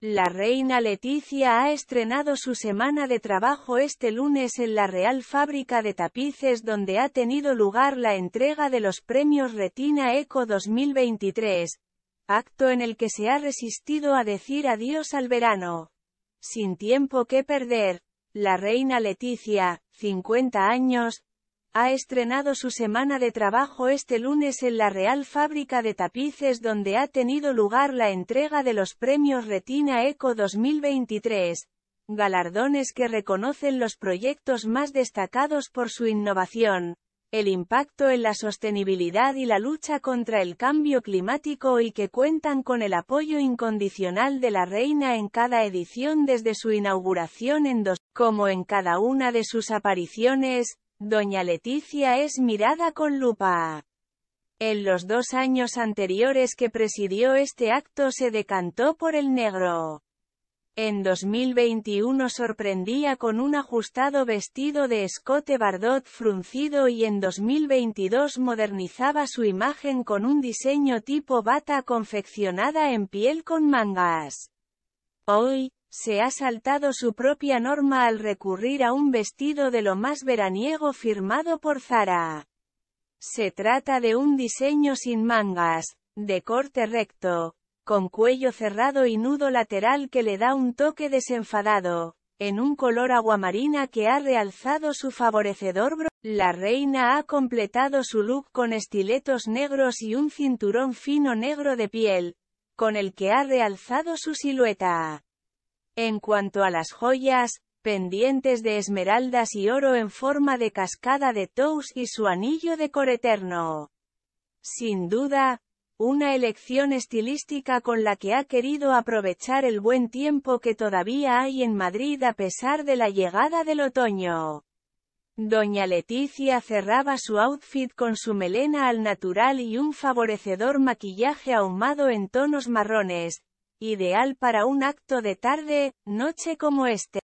La reina Leticia ha estrenado su semana de trabajo este lunes en la Real Fábrica de Tapices donde ha tenido lugar la entrega de los premios Retina Eco 2023, acto en el que se ha resistido a decir adiós al verano. Sin tiempo que perder, la reina Leticia, 50 años, ha estrenado su semana de trabajo este lunes en la Real Fábrica de Tapices donde ha tenido lugar la entrega de los premios Retina Eco 2023, galardones que reconocen los proyectos más destacados por su innovación, el impacto en la sostenibilidad y la lucha contra el cambio climático y que cuentan con el apoyo incondicional de la reina en cada edición desde su inauguración en dos, como en cada una de sus apariciones, Doña Leticia es mirada con lupa. En los dos años anteriores que presidió este acto se decantó por el negro. En 2021 sorprendía con un ajustado vestido de escote bardot fruncido y en 2022 modernizaba su imagen con un diseño tipo bata confeccionada en piel con mangas. Hoy, se ha saltado su propia norma al recurrir a un vestido de lo más veraniego firmado por Zara. Se trata de un diseño sin mangas, de corte recto, con cuello cerrado y nudo lateral que le da un toque desenfadado, en un color aguamarina que ha realzado su favorecedor bro. La reina ha completado su look con estiletos negros y un cinturón fino negro de piel, con el que ha realzado su silueta. En cuanto a las joyas, pendientes de esmeraldas y oro en forma de cascada de tous y su anillo de eterno. Sin duda, una elección estilística con la que ha querido aprovechar el buen tiempo que todavía hay en Madrid a pesar de la llegada del otoño. Doña Leticia cerraba su outfit con su melena al natural y un favorecedor maquillaje ahumado en tonos marrones, Ideal para un acto de tarde, noche como este.